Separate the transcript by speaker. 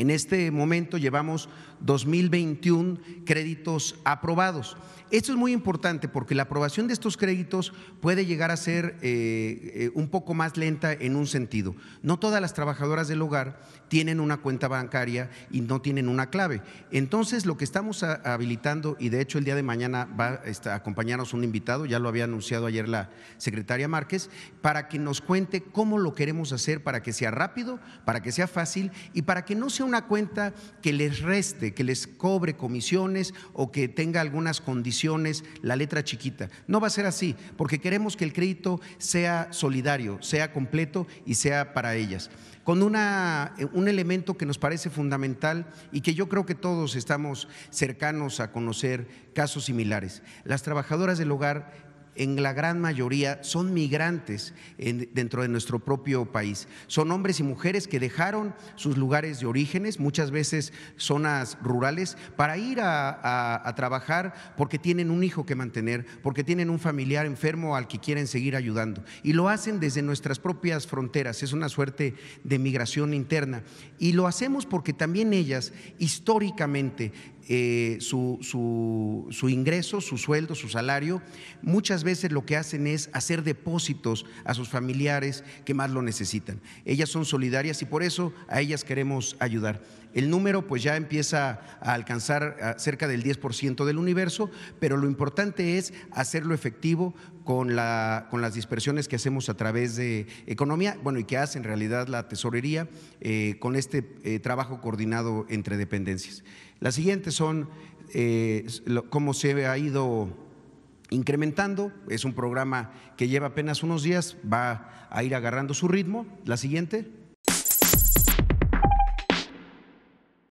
Speaker 1: En este momento llevamos 2021 créditos aprobados. Esto es muy importante porque la aprobación de estos créditos puede llegar a ser eh, eh, un poco más lenta en un sentido. No todas las trabajadoras del hogar tienen una cuenta bancaria y no tienen una clave. Entonces, lo que estamos habilitando, y de hecho el día de mañana va a acompañarnos un invitado, ya lo había anunciado ayer la secretaria Márquez, para que nos cuente cómo lo queremos hacer para que sea rápido, para que sea fácil y para que no sea un una cuenta que les reste, que les cobre comisiones o que tenga algunas condiciones, la letra chiquita. No va a ser así, porque queremos que el crédito sea solidario, sea completo y sea para ellas. Con una, eh, un elemento que nos parece fundamental y que yo creo que todos estamos cercanos a conocer casos similares. Las trabajadoras del hogar en la gran mayoría son migrantes dentro de nuestro propio país. Son hombres y mujeres que dejaron sus lugares de orígenes, muchas veces zonas rurales, para ir a, trabajar porque tienen un hijo que mantener, porque tienen un familiar enfermo al que quieren seguir ayudando. Y lo hacen desde nuestras propias fronteras, es una suerte de migración interna. Y lo hacemos porque también ellas históricamente eh, su, ingreso, su sueldo, su salario, muchas veces lo que hacen es hacer depósitos a sus familiares que más lo necesitan. Ellas son solidarias y por eso a ellas queremos ayudar. El número pues ya empieza a alcanzar cerca del 10% del universo, pero lo importante es hacerlo efectivo con, las dispersiones que hacemos a través de economía, bueno, y que hace en realidad la tesorería eh, con este eh, trabajo coordinado entre dependencias. Las siguientes son eh, cómo se ha ido incrementando. Es un programa que lleva apenas unos días, va a ir agarrando su ritmo. La siguiente.